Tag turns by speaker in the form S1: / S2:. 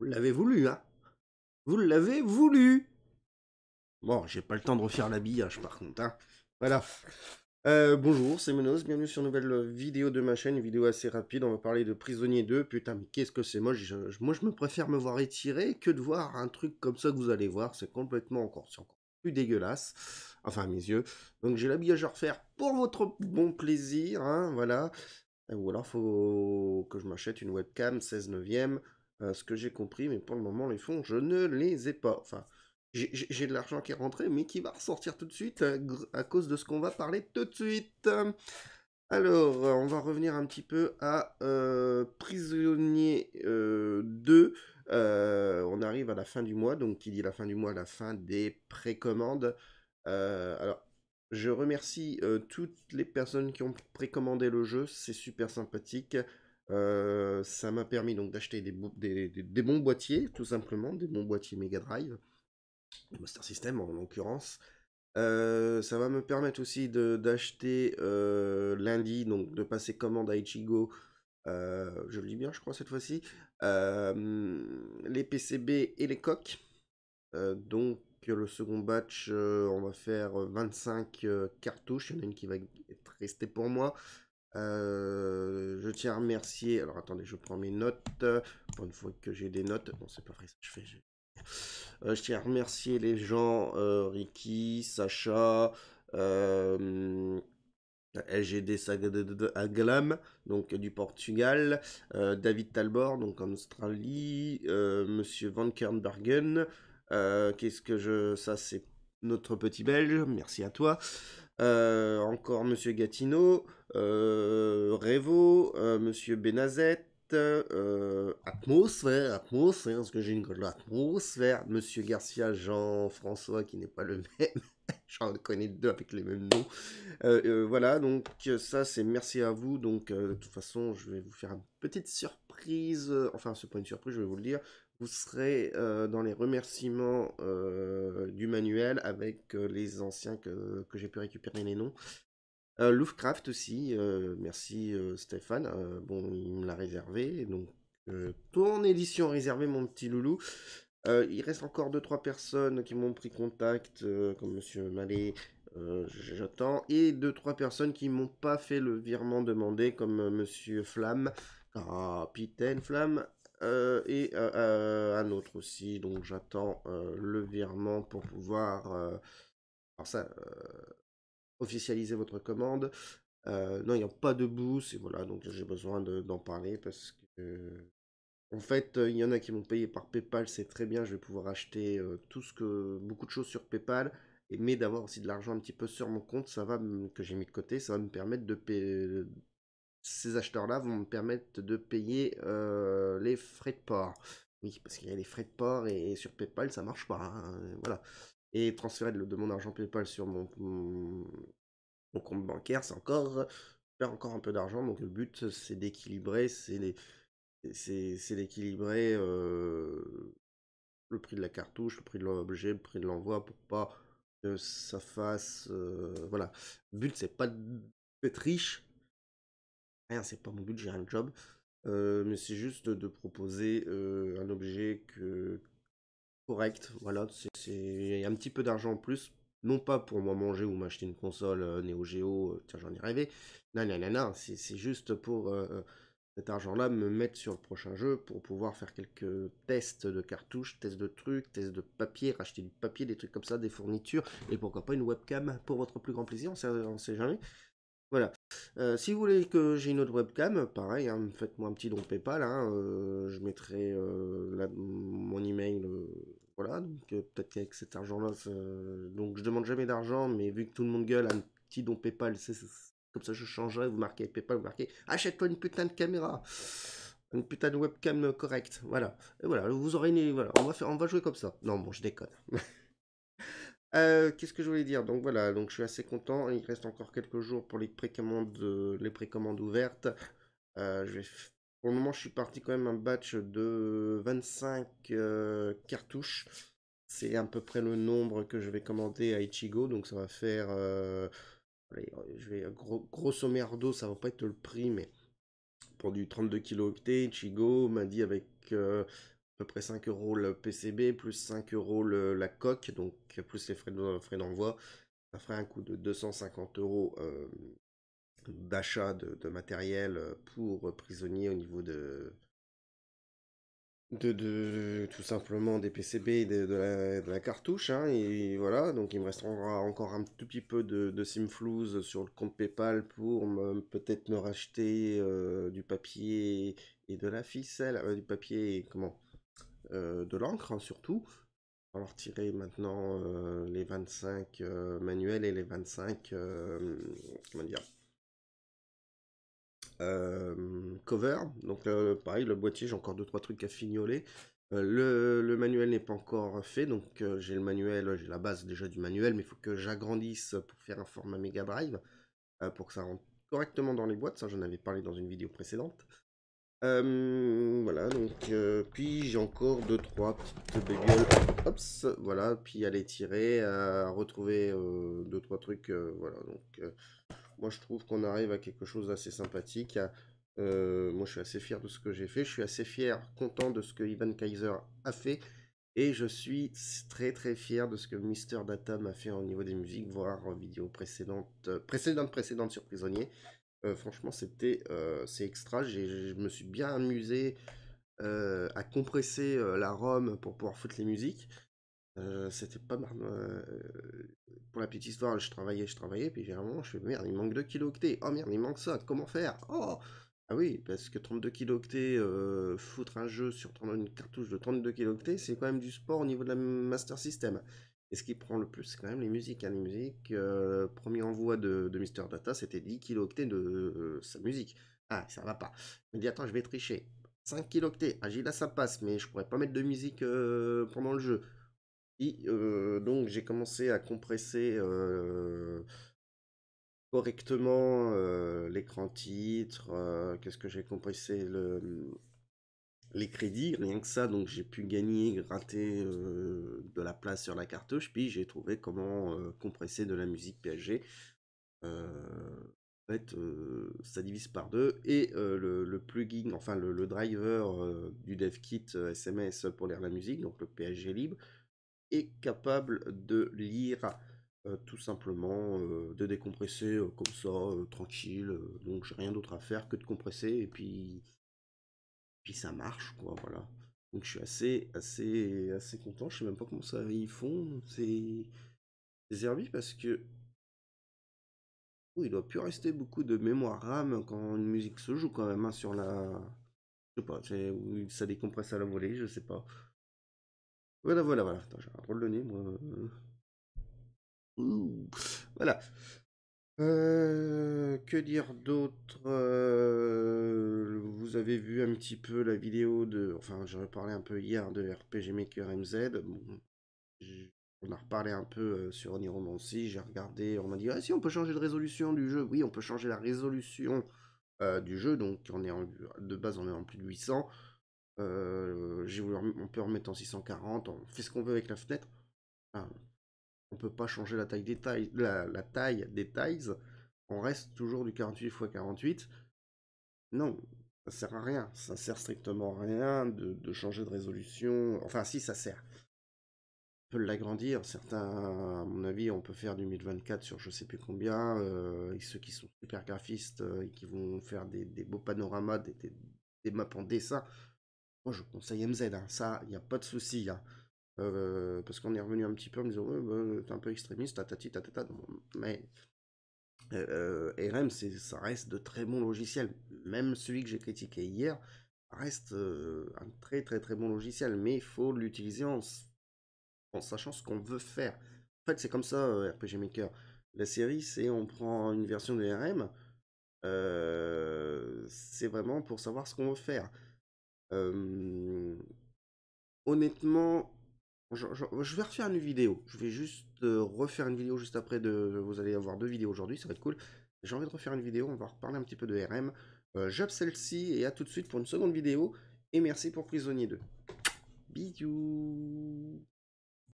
S1: Vous l'avez voulu, hein Vous l'avez voulu Bon, j'ai pas le temps de refaire l'habillage par contre, hein Voilà. Euh, bonjour, c'est Menos, bienvenue sur une nouvelle vidéo de ma chaîne, une vidéo assez rapide, on va parler de Prisonnier 2, putain mais qu'est-ce que c'est moi moi je me préfère me voir étirer que de voir un truc comme ça que vous allez voir, c'est complètement encore, encore plus dégueulasse, enfin à mes yeux, donc j'ai l'habillage à refaire pour votre bon plaisir, hein, voilà, ou alors faut que je m'achète une webcam 16 neuvième, euh, ce que j'ai compris, mais pour le moment, les fonds, je ne les ai pas. Enfin, j'ai de l'argent qui est rentré, mais qui va ressortir tout de suite euh, à, cause de ce qu'on va parler tout de suite. Alors, euh, on va revenir un petit peu à Prisonnier 2. on arrive à la fin du mois, donc qui dit la fin du mois, la fin des précommandes. alors, je remercie toutes les personnes qui ont précommandé le jeu, c'est super sympathique. Euh, ça m'a permis donc d'acheter des, bons boîtiers, tout simplement, des bons boîtiers Mega Drive, Master System en l'occurrence. Euh, ça va me permettre aussi d'acheter euh, lundi, donc de passer commande à Ichigo. je le dis bien, je crois, cette fois-ci. les PCB et les coques. donc, le second batch, on va faire 25 cartouches. Il y en a une qui va rester pour moi. Euh, je tiens à remercier. Alors attendez, je prends mes notes. Pour une fois que j'ai des notes. Non, c'est pas vrai, je fais. Euh, je... tiens à remercier les gens euh, Ricky, Sacha, euh, LGD Aglam, donc du Portugal, David Talbot, donc en Australie, Monsieur Van Kernbergen. Qu'est-ce que je. Ça, c'est notre petit Belge, merci à toi. Euh, encore Monsieur Gatineau, euh, Revo, euh, Monsieur Benazet, euh, Atmosphère, Atmosphère, parce que j'ai une gueule Atmosphère, Monsieur Garcia, Jean-François, qui n'est pas le même, j'en connais deux avec les mêmes noms. Euh, voilà, donc ça c'est merci à vous, donc de toute façon je vais vous faire une petite surprise, enfin n'est pas une surprise, je vais vous le dire, vous serez euh, dans les remerciements euh, du manuel avec euh, les anciens que, que j'ai pu récupérer les noms. Lovecraft aussi, merci Stéphane, bon il me l'a réservé, donc ton édition réservée mon petit loulou. il reste encore 2-3 personnes qui m'ont pris contact, comme Monsieur Mallet, j'attends, et 2-3 personnes qui m'ont pas fait le virement demandé, comme Monsieur Flamme, Capitaine ah, Flamme, euh, et euh, euh, un autre aussi. Donc j'attends le virement pour pouvoir officialiser votre commande. non, il n'y a pas de boost. Et voilà, donc j'ai besoin d'en parler parce que. En fait, il y en a qui m'ont payé par PayPal, c'est très bien, je vais pouvoir acheter tout ce que beaucoup de choses sur PayPal, mais d'avoir aussi de l'argent un petit peu sur mon compte, ça va que j'ai mis de côté, ça va me permettre de payer, ces acheteurs-là vont me permettre de payer euh, les frais de port. Oui, parce qu'il y a les frais de port et, sur PayPal, ça marche pas. Hein, euh, voilà. Et transférer de, mon argent PayPal sur mon, mon, compte bancaire, c'est encore faire encore un peu d'argent. Donc le but, c'est d'équilibrer, c'est d'équilibrer euh, le prix de la cartouche, le prix de l'objet, le prix de l'envoi pour pas que ça fasse. voilà. Le but, c'est pas d'être riche, rien, hein, c'est pas mon but, j'ai un job. Euh, mais c'est juste de, proposer euh, un objet que, correct. Voilà, c'est un petit peu d'argent en plus. Non pas pour moi manger ou m'acheter une console euh, Neo Geo, tiens j'en ai rêvé. Non, non, non, non, c'est juste pour cet argent-là me mettre sur le prochain jeu pour pouvoir faire quelques tests de cartouches, tests de trucs, tests de papier, racheter du papier, des trucs comme ça, des fournitures, et pourquoi pas une webcam pour votre plus grand plaisir, on sait, on sait jamais. Voilà. Euh, si vous voulez que j'ai une autre webcam, pareil, hein, faites-moi un petit don PayPal. Hein, euh, je mettrai euh, mon email. voilà, donc peut-être qu'avec cet argent-là, donc je demande jamais d'argent, mais vu que tout le monde gueule, un petit don PayPal, c'est comme ça je changerai. Vous marquez PayPal, vous marquez achète-toi une putain de caméra, une putain de webcam correcte. Voilà, et voilà, vous aurez une. Voilà, on va faire, on va jouer comme ça. Non, bon, je déconne. Euh, qu'est-ce que je voulais dire Donc voilà, donc je suis assez content. Il reste encore quelques jours pour les précommandes, les précommandes ouvertes. Euh, je Pour le moment, je suis parti quand même un batch de 25 euh, cartouches. C'est à peu près le nombre que je vais commander à Ichigo. Donc ça va faire... Euh, allez, je vais, gros, grosso merdo, ça va pas être le prix, mais pour du 32 kilo octet, Ichigo m'a dit avec peu près 5 euros le PCB, plus 5 euros la coque, donc plus les frais frais d'envoi, ça ferait un coût de 250 euros euh, d'achat de, matériel euh, pour prisonnier au niveau de, de, tout simplement des PCB et de, la, cartouche. Hein, et voilà, donc il me restera encore un tout petit peu de, Simflouz sur le compte PayPal pour peut-être me racheter euh, du papier et de la ficelle, du papier et comment euh, de l'encre hein, surtout. On va retirer tirer maintenant euh, les 25 euh, manuels et les 25 cover. Donc pareil, le boîtier, j'ai encore deux trois trucs à fignoler. le, le, manuel n'est pas encore fait, donc j'ai le manuel, j'ai la base déjà du manuel, mais il faut que j'agrandisse pour faire un format Mega Drive, pour que ça rentre correctement dans les boîtes, ça j'en avais parlé dans une vidéo précédente. Euh, voilà, donc, euh, puis j'ai encore deux, trois petites bébioles. voilà, puis à les tirer, à retrouver euh, deux, trois trucs. voilà, donc, moi je trouve qu'on arrive à quelque chose d'assez sympathique. moi je suis assez fier de ce que j'ai fait. Je suis assez fier, content de ce que Ivan Kaiser a fait. Et je suis très très fier de ce que Mister Data m'a fait au niveau des musiques, voire vidéo précédente, précédente, précédente sur Prisonnier. Euh, franchement, c'était euh, c'est extra. Je me suis bien amusé euh, à compresser la ROM pour pouvoir foutre les musiques. c'était pas mal. pour la petite histoire, je travaillais, je travaillais, puis vraiment, je fais merde, il manque 2 kilooctets. Oh merde, il manque ça. Comment faire Oh ah oui, parce que 32 kilooctets, foutre un jeu sur une cartouche de 32 kilooctets, c'est quand même du sport au niveau de la Master System. Et ce qui prend le plus, quand même les musiques. à hein. les musiques, euh, premier envoi de, Mister Data, c'était 10 octets de euh, sa musique. Ah, ça va pas. Il me dit, attends, je vais tricher. 5 kilooctets. Ah, là, ça passe, mais je pourrais pas mettre de musique euh, pendant le jeu. Et, donc, j'ai commencé à compresser correctement l'écran titre. Qu'est-ce que j'ai compressé le les crédits, rien que ça, donc j'ai pu gagner, gratter euh, de la place sur la cartouche, puis j'ai trouvé comment euh, compresser de la musique phg euh, en fait, ça divise par deux, et le, plugin, enfin le, driver du dev kit SMS pour lire la musique, donc le phg libre, est capable de lire tout simplement, de décompresser comme ça, tranquille, donc j'ai rien d'autre à faire que de compresser, et puis ça marche, quoi, voilà. Donc je suis assez, assez, assez content. Je sais même pas comment ça ils font c'est servi parce que oh, il doit plus rester beaucoup de mémoire RAM quand une musique se joue quand même hein, sur la, je sais pas, ça décompresse à la volée, je sais pas. Voilà, voilà, voilà. j'ai un drôle de nez, moi. Euh. Voilà. Euh, que dire d'autre euh, Vous avez vu un petit peu la vidéo de... Enfin, j'en ai parlé un peu hier de RPG Maker MZ. on a reparlé un peu euh, sur Oniromancy, j'ai regardé, on m'a dit ah, si on peut changer de résolution du jeu. Oui, on peut changer la résolution du jeu, donc on est en, de base on est en plus de 800. Euh, voulu, on peut remettre en 640, on fait ce qu'on veut avec la fenêtre. On ne peut pas changer la taille des tailles, la, taille des On reste toujours du 48 x 48. Non, ça sert à rien. Ça sert strictement à rien de, changer de résolution. Enfin, si, ça sert. On peut l'agrandir. Certains, à mon avis, on peut faire du 1024 sur je sais plus combien. Euh, et ceux qui sont super graphistes euh, et qui vont faire des, beaux panoramas, des, des, maps en dessin. Moi, je conseille MZ. Hein. Ça, il n'y a pas de souci. Hein. Euh, parce qu'on est revenu un petit peu en me disant, ouais, bah, euh, t'es un peu extrémiste, tatati, tatata. Mais euh, euh RM, ça reste de très bons logiciels. Même celui que j'ai critiqué hier reste un très très très bon logiciel, mais il faut l'utiliser en, en, sachant ce qu'on veut faire. En fait, c'est comme ça, RPG Maker. La série, c'est on prend une version de RM, c'est vraiment pour savoir ce qu'on veut faire. honnêtement, je, vais refaire une vidéo. Je vais juste euh, refaire une vidéo juste après. de. Vous allez avoir deux vidéos aujourd'hui, ça va être cool. J'ai envie de refaire une vidéo, on va reparler un petit peu de RM. Euh, celle-ci et à tout de suite pour une seconde vidéo. Et merci pour Prisonnier 2. Bisous